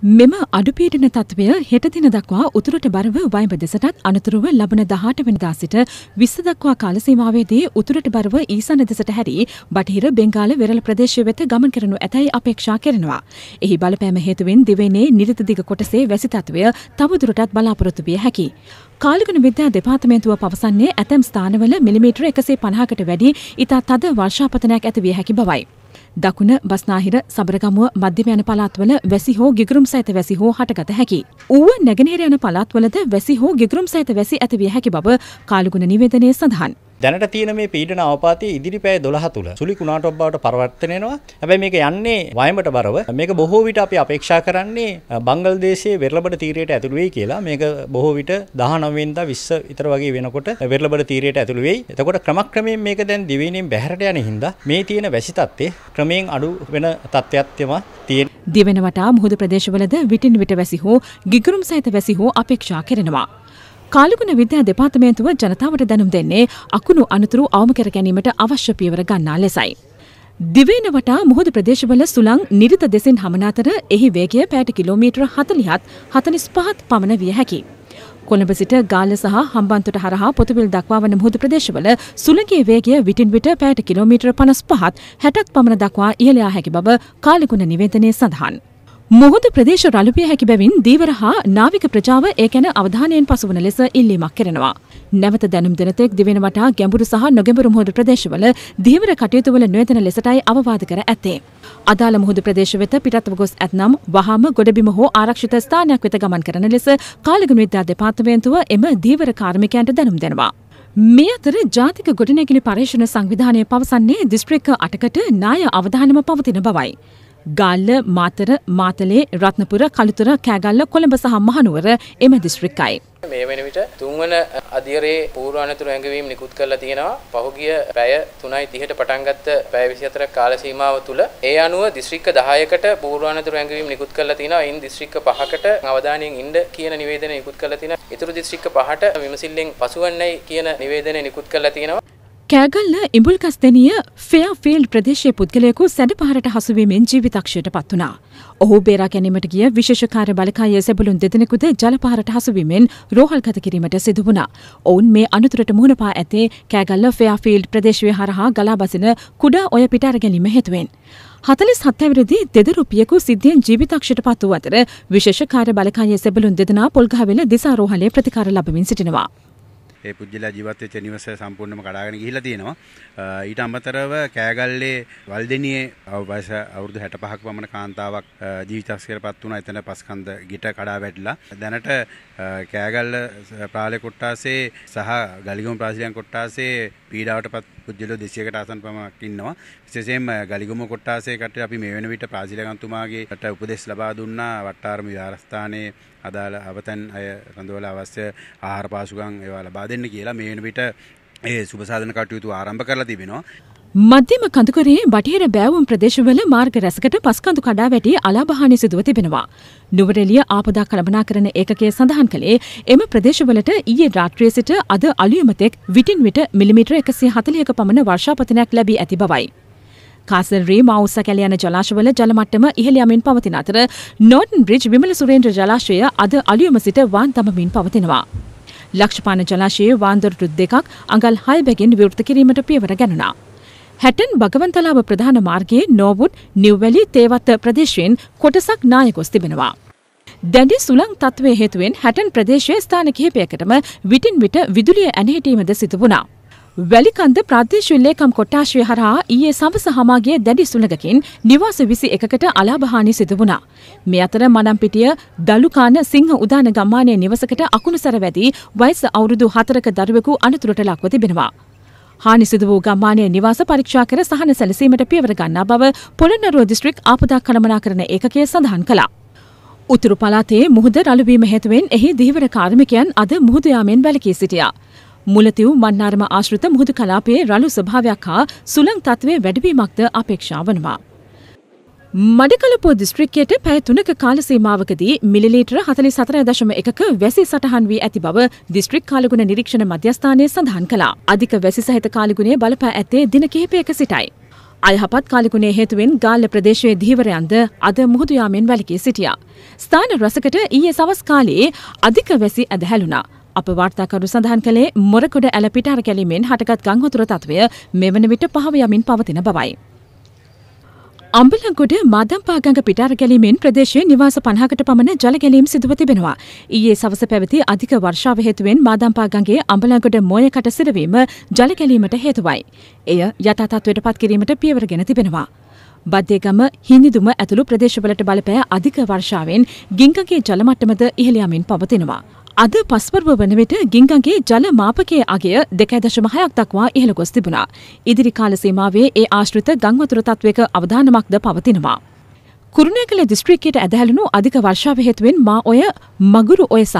මෙම අඩුපීඩන තත්ත්වය හෙට දින දක්වා උතුරට බරව වයඹ දෙසටත් අනතුරුව ලබන 18 වෙනිදා සිට 20 දක්වා කාල සීමාවේදී උතුරට බරව ඊසන දෙසට හැරී බටහිර බෙන්ගාල වෙරළ ප්‍රදේශය වෙත ගමන් කරනු ඇතැයි අපේක්ෂා කරනවා. එහි බලපෑම හේතුවෙන් දිවයිනේ නිරිත දිග කොටසේ වැසි තත්ත්වය තවදුරටත් බලාපොරොත්තු විය හැකියි. කාලිගුණ විද්‍යා දෙපාර්තමේන්තුව පවසන්නේ ඇතැම් ස්ථානවල මිලිමීටර 150කට වැඩි ඉතා තද වර්ෂාපතනයක් ඇති විය හැකි බවයි. දකුණ බස්නාහිර සබරගමුව මධ්‍යම යන පළාත්වල වැසි හෝ ගිගරුම් සහිත වැසි හෝ හටගත හැකි. ඌව නැගෙනහිර යන පළාත්වලද වැසි හෝ ගිගරුම් සහිත වැසි ඇතිවිය හැකි බව කාලුගුණ නිවේදනයේ සඳහන්. දැනට තියෙන මේ පීඩන අවපාතය ඉදිරි පැය 12 තුල සුළි කුණාටොබ් බවට පරිවර්තනය වෙනවා. හැබැයි මේක යන්නේ වයඹට බරව. මේක බොහෝ විට අපි අපේක්ෂා කරන්නේ බංගල්දේශයේ වෙරළබඩ තීරයට ඇතුළු වෙයි කියලා. මේක බොහෝ විට 19 වෙනිදා 20 විතර වගේ වෙනකොට වෙරළබඩ තීරයට ඇතුළු වෙයි. එතකොට ක්‍රමක්‍රමයෙන් මේක දැන් දිවයිනෙන් බැහැරට යන හින්දා මේ තියෙන වැසි තත්ත්වය ක්‍රමයෙන් අඩු වෙන තත්ත්වයක් තමයි තියෙන්නේ. දිවෙන වටා මුහුදු ප්‍රදේශවලද විටින් විට වැසි හෝ ගිගුරුම් සහිත වැසි හෝ අපේක්ෂා කරනවා. කාලගුණ විද්‍යා දෙපාර්තමේන්තුව ජනතාවට දැනුම් දෙන්නේ අකුණු අනතුරු අවම කර ගැනීමට අවශ්‍ය පියවර ගන්නා ලෙසයි. දිවේන වටා මුහුදු ප්‍රදේශවල සුළං නිරිත දෙසින් හමන අතර එහි වේගය පැයට කිලෝමීටර 40ත් 45ත් පමණ විය හැකියි. කොළඹ සිට ගාල්ල සහ හම්බන්තොට හරහා පොතුවිල් දක්වා වන මුහුදු ප්‍රදේශවල සුළඟේ වේගය විටින් විට පැයට කිලෝමීටර 55ත් 60ත් පමණ දක්වා ඉහළ යා හැකි බව කාලගුණ නිවේදනයේ සඳහන්. මුහුද ප්‍රදේශ රළුපිය හැකි බැවින් දීවර හා නාවික ප්‍රජාව ඒ ගැන අවධානයෙන් පසුවන ලෙස ඉල්ලීමක් කරනවා. නැවත දැනුම් දෙනතෙක් දිවෙන වටා ගැඹුරු සහ නොගැඹුරු මුහුදු ප්‍රදේශවල දීවර කටයුතුවල නොයතන ලෙසටයි අවවාද කර ඇත්තේ. අදාළ මුහුදු ප්‍රදේශ වෙත පිටත්ව ගොස් ඇත්නම් වහාම ගොඩබිම හෝ ආරක්ෂිත ස්ථානයක් වෙත ගමන් කරන ලෙස කාලගුණ විද්‍යා දෙපාර්තමේන්තුව එම දීවර කාර්මිකයන්ට දැනුම් දෙනවා. මේ අතර ජාතික ගොඩනැගිලි පර්යේෂණ සංවිධානය පවසන්නේ දිස්ත්‍රික්ක අටකට නාය අවධානම පවතින බවයි. ගාල්ල මාතර මාතලේ රත්නපුර කළුතර කෑගල්ල කොළඹ සහ මහනුවර එම දිස්ත්‍රික්කයි. මේ වෙනවිට තුන්වන අධියරේ පූර්වානතුර ඇඟවීම් නිකුත් කරලා තියෙනවා. පහුගිය පැය 3:30ට පටන් ගත්ත පැය 24ක් කාල සීමාව තුළ ඒ අනුව දිස්ත්‍රික්ක 10කට පූර්වානතුර ඇඟවීම් නිකුත් කරලා තිනවා. ඉන් දිස්ත්‍රික්ක 5කට අවධානයෙන් ඉන්න කියන නිවේදනය නිකුත් කරලා තිනවා. ඊතුරු දිස්ත්‍රික්ක 5ට විමසිල්ලෙන් පසුවන්නයි කියන නිවේදනය නිකුත් කරලා තිනවා. කෑගල්ල ඉඹුල්කස්තනිය ෆෙයාෆිල්ඩ් ප්‍රදේශය පුද්ගලයකු සැඩ පහරට හසුවීමෙන් ජීවිතක්ෂයට පත්වනා. ඔහු බේරා ගැනීමට ගිය විශෂකාර බලකාය සැබලුන් දෙදෙනෙකුද ජලපහරට හසුවීමෙන් රෝහල්ගත කිරීමට සිදුවුණා. ඔවුන් මේ අනතුරට මුහුණපා ඇතේ කෑගල්ල ෆෙයාෆිල්ඩ් ප්‍රදේශවය හරහා ගලා බසින කුඩා ඔය පිටාර ගැනීම හේතුවෙන්. හතලිස් හත්තැවිරදි දෙදරුපියකු සිද්ධියෙන් ජීවිතක්ෂයට පත්තු අතර විශෂකාර බලකාය සැබලුන් දෙදනා පොල්ගහවෙල දිසාරෝහලේ ප්‍රතිකාර ලබමින් සිටිනවා. ඒ පුද්ගලයා ජීවත් වෙච්ච නිවස සම්පූර්ණයෙන්ම කඩාගෙන ගිහිල්ලා තියෙනවා. ඊට අමතරව කෑගල්ලේ වල්දෙනියේ වයස අවුරුදු 65ක පමණ කාන්තාවක් ජීවිතස්කරපත් වුණා. එතන පස්කන්ද ගිට කඩා වැටිලා. දැනට කෑගල්ල ප්‍රාලේ කොට්ටාසේ සහ ගලිගම ප්‍රාසියන් කොට්ටාසේ පීඩාවටපත් පුද්ගලයෝ 200කට ආසන්න පමණක් ඉන්නවා. විශේෂයෙන්ම ගලිගොම කොට්ටාසේ කට්ටිය අපි මේ වෙන විට ප්‍රාචීල ගන්තුමාගේට උපදෙස් ලබා දුන්නා වට්ටාරම විහාරස්ථානයේ අදාළ අවතන් අය රඳවලා අවශ්‍ය ආහාර පාසුකම් ඒවා ලබා දෙන්න කියලා මේ වෙන විට ඒ සුබසාධන කටයුතු ආරම්භ කරලා තිබෙනවා. මධ්‍යම කඳුකරේ බටහිර බෑවුම් ප්‍රදේශවල මාර්ග රැසකට පස්කඳු කඩා වැටි අලාභහානි සිදුව තිබෙනවා. නුවරෙලිය ආපදා කළමනාකරන ඒකකය සඳහන් කළේ එම ප්‍රදේශවලට ඊයේ රාත්‍රියේ සිට අද අලුයමතෙක් විටින් විට මිලිමීටර 140ක පමණ වර්ෂාපතනයක් ලැබී ඇති බවයි. කාසල්රේ මවුස කැල යන ජලාශවල ජලමට්ටම ඉහළ යමින් පවතින අතර නෝටන් බ්‍රිජ් විමල සුරේන්ද්‍ර ජලාශය අද අලුයම සිට වාන් දමමින් පවතිනවා. ලක්ෂපාන ජලාශයේ වාන්දොරටු දෙකක් අඟල් 6 බැගින් විවෘත කිරීමට පියවර ගන්නවා. හැටන් භගවන්තලාව ප්‍රධාන මාර්ගයේ නෝවුඩ් නිව්වැලි තේවත්ත ප්‍රදේශයෙන් කොටසක් නායකොස් තිබෙනවා. දැඩි සුළං තත්වය හේතුවෙන් හැටන් ප්‍රදේශය ස්ථාන කිහිපයකටම විටින් විට විදුලිය ඇනහිටීමද සිදුවුණා. වැලිකන්ද ප්‍රාදේශවිල්ලේකම් කොට්ටාශ්‍රය හරහා ඊයේ සවස හමාගේ දැඩි සුළඟකින් නිවාස විසි එකකට අලාභහානි සිදුවුණා. මේ අතර මනම්පිටිය දළුකාන සිංහ උදාන ගම්මානය නිවසකට අකුණු සැරවැදී වයිස අවුරුදු හතරක දරුවෙකු අනතුරට ලක්ව තිබෙනවා. හානි සිදු වූ ගම්මානයේ නිවාස පරීක්ෂා කර සහන සැලසීමට පියවර ගන්නා බව පොළොන්නරුව දිස්ත්‍රික් ආපදා කළමනාකරණ ඒකකය සඳහන් කළා. උතුරු පළාතේ මුහුද රළුවීම හේතුවෙන් එහි දිවිවර කාර්මිකයන් අද මුහුද යාමෙන් වැළකී සිටියා. මුලතිව් මන්නාරම ආශ්‍රිත මුහුදු කලාපයේ රළු ස්වභාවයක් හා සුළං තත්ත්වයේ වැඩිවීමක්ද අපේක්ෂා වනවා. මඩකලපෝ දිස්ත්‍රික්කයට පැය තුනක කාල සීමාවකදී මිලිලීටර හතලි සතර දශම එකක වැසි සටහන් වී ඇති බව දිස්ත්‍රික් කාලගුණ නිරීක්ෂණ මධ්‍යස්ථානය සඳහන් කළා. අධික වැසි සහිත කාලගුණේ බලපෑ ඇත්තේ දින කිහිපයක සිටයි. අයහපත් කාලගුණේ හේතුවෙන් ගාල්ල ප්‍රදේශයේ දීවරයන්ද අද මුහුදුයාමෙන් වැලකී සිටියා. ස්ථාන රසකට ඊයේ සවස් කාලයේ අධික වැසි ඇදහැලුණා. අප වාර්තාකරු සඳහන් කළේ මොරකොඩ ඇලපිටාර කැලීමෙන් හටගත් ගංහතුර තත්වය මෙවන විට පහව යමින් පවතින බවයි. අම්බලංගොඩ මදම්පාගඟ පිටාර ගැලීමෙන් ප්‍රදේශයේ නිවාස 50කට පමණ ජල ගැලීම් සිදුව තිබෙනවා. ඊයේ සවස පැවති අධික වර්ෂාව හේතුවෙන් මදම්පාගඟේ අම්බලංගොඩ මෝයකට සිරවීම ජල ගැලීමට හේතුවයි. එය යථා තත්ත්වයට පත් කිරීමට පියවරගෙන තිබෙනවා. බද්දේගම හිනිදුම ඇතුළු ප්‍රදේශවලට බලපෑ අධික වර්ෂාවෙන් ගිංගගේ ජල මට්ටමද ඉහළ යමින් පවතිනවා. අද පස්වර්ව වන විට ගිංගගේ ජල මාපකයේ අගය දෙකෑ දශමහයක් දක්වා ඉහළ ගොස් තිබුණා. ඉදිරි කාල සීමාවේ ඒ ආශ්‍රිත ගංවතුර තත්වයක අවධානමක්ද පවතිනවා. කුරුණෑගල දිස්ත්‍රික්කයට ඇදහැලුණු අධික වර්ෂාව හේතුවෙන් මා ඔය මගුරු ඔය සහ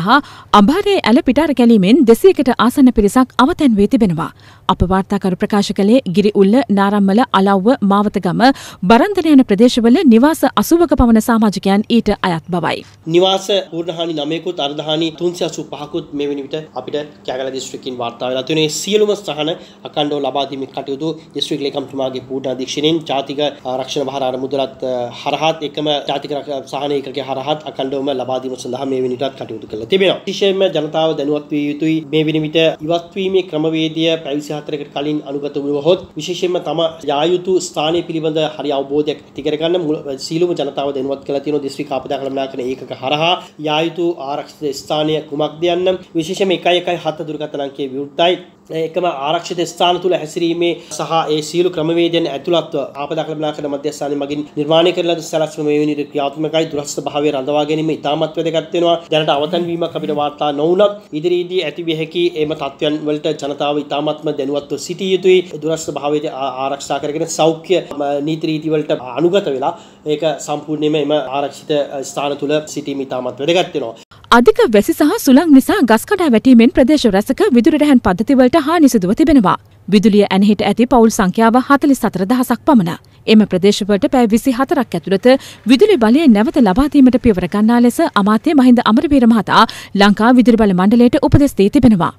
අභාරයේ ඇල පිටාර ගැලීමෙන් දෙසියකට ආසන්න පිරිසක් අවතැන් වී තිබෙනවා. අප වාර්තාකරු ප්‍රකාශ කළේ ගිරි උල්ල නාරම්මල අලව්ව මාවතගම බරන්දන යන ප්‍රදේශවල නිවාස අසුවක පමණ සාමාජිකයන් ඊට අයත් බවයි. නිවාස පූර්ණහානි නමයකුත් අර්ධහානි තුන්සි අසු පහකුත් මේ වෙනි විට අපිට කෑගල දිස්ත්‍රිකින් වාර්තා වෙලා තියෙන සියලුම සහන අඛණ්ඩව ලබා දීමේ කටයුතු දිස්ත්‍රික් ලේකම්තුමාගේ පූර්ණ අධීක්ෂණයෙන් ජාතික ආරක්ෂණ භාර අරමුදලත් හරහාත් එකම ජාතික සහන ඒකකයේ හරහාත් අඛණ්ඩවම ලබා දීම සඳහා මේ වෙනි විටත් කටයුතු කරලා තිබෙනවා. විශේෂයෙන්ම ජනතාව දැනුවත් විය යුතුයි මේ වෙනි විට ඉවත්වීමේ ක්‍රමවේදය පැවිසි විසිහතරකට කලින් අනුගත වුවහොත් විශේෂයෙන්ම තම යායුතු ස්ථානය පිළිබඳ හරි අවබෝධයක් ඇතිකරගන්න සීලුම ජනතාව දෙනුවත් කළ තියෙන දිස්ත්‍රික් ආපදා කළමනා කරන ඒකක හරහා යායුතු ආරක්ෂිත ස්ථානය කුමක්ද යන්න විශේෂයෙන්ම 1 1 7 දුරකථන අංකයේ විවෘතයි එකම ආරක්ෂිත ස්ථාන තුළ හැසිරීමේ සහ ඒ සියලු ක්‍රමවේදයන් ඇතුළත්ව ආපදා කළමනාකරණ මධ්‍යස්ථානයේ මගින් නිර්මාණය කරන ලද සැලැස්ම මේ වෙනි ක්‍රියාත්මකයි දුරස්ත භාවය රඳවා ගැනීම ඉතාමත් වැදගත් වෙනවා දැනට අවතන් වීමක් අපිට වාර්තා නොවුණත් ඉදිරියේදී ඇතිවිය හැකි එම තත්ත්වයන් වලට ජනතාව ඉතාමත්ම දැනුවත්ව සිටිය යුතුයි දුරස්ත භාවය ආරක්ෂා කරගෙන සෞඛ්‍ය නීති රීති වලට අනුගත වෙලා ඒක සම්පූර්ණයෙන්ම එම ආරක්ෂිත ස්ථාන තුළ සිටීම ඉතාමත් වැදගත් වෙනවා අධික වැසි සහ සුළං නිසා ගස් කඩා වැටීමෙන් ප්‍රදේශ රැසක විදුලි රැහන් පද්ධතිවලට හානි සිදුව තිබෙනවා. විදුලිය ඇනහිට ඇති පවුල් සංඛ්‍යාව 44000ක් පමණ. එම ප්‍රදේශවලට පැය 24ක් ඇතුළත විදුලි බලය නැවත ලබා දීමට පියවර ගන්නා ලෙස අමාත්‍ය මහින්ද අමරවීර මහතා ලංකා විදුලි බල මණ්ඩලයට උපදෙස් දී තිබෙනවා.